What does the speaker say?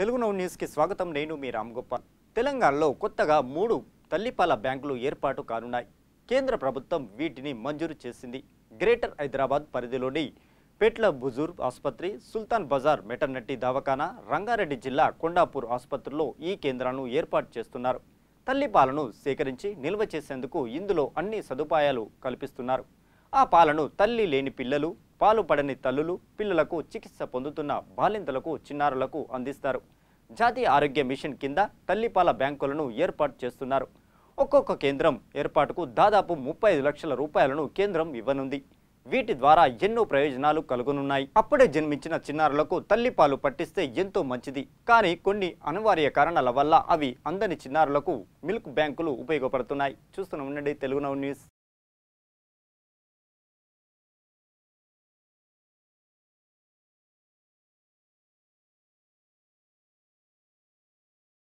Telugu now న్యూస్కి స్వాగతం నేను మీ రామ్గోపాల్ తెలంగాణలో కొత్తగా మూడు తల్లిపాల బ్యాంకులు ఏర్పాటు కానున్నాయి కేంద్ర ప్రభుత్వం వీటిని మంజూరు చేసింది గ్రేటర్ హైదరాబాద్ పరిధిలోని పెట్ల బుజూర్ ఆసుపత్రి సుల్తాన్ బజార్ మెటర్నట్టి దవాఖానా రంగారెడ్డి జిల్లా కొండాపూర్ ఆసుపత్రిలో ఈ కేంద్రాలను ఏర్పాటు చేస్తున్నారు తల్లిపాలను సేకరించి నిల్వ చేసేందుకు ఇందులో అన్ని సదుపాయాలు కల్పిస్తున్నారు ఆ పాలను తల్లి లేని పిల్లలు పాలు పడని తల్లులు పిల్లలకు చికిత్స పొందుతున్న బాలింతలకు చిన్నారులకు అందిస్తారు జాతీయ ఆరోగ్య మిషన్ కింద తల్లిపాల బ్యాంకులను ఏర్పాటు చేస్తున్నారు ఒక్కొక్క కేంద్రం ఏర్పాటుకు దాదాపు ముప్పై లక్షల రూపాయలను కేంద్రం ఇవ్వనుంది వీటి ద్వారా ఎన్నో ప్రయోజనాలు కలుగునున్నాయి అప్పుడే జన్మించిన చిన్నారులకు తల్లిపాలు పట్టిస్తే ఎంతో మంచిది కానీ కొన్ని అనివార్య కారణాల వల్ల అవి అందని చిన్నారులకు మిల్క్ బ్యాంకులు ఉపయోగపడుతున్నాయి చూస్తున్నాం ఉండండి తెలుగు నౌ న్యూస్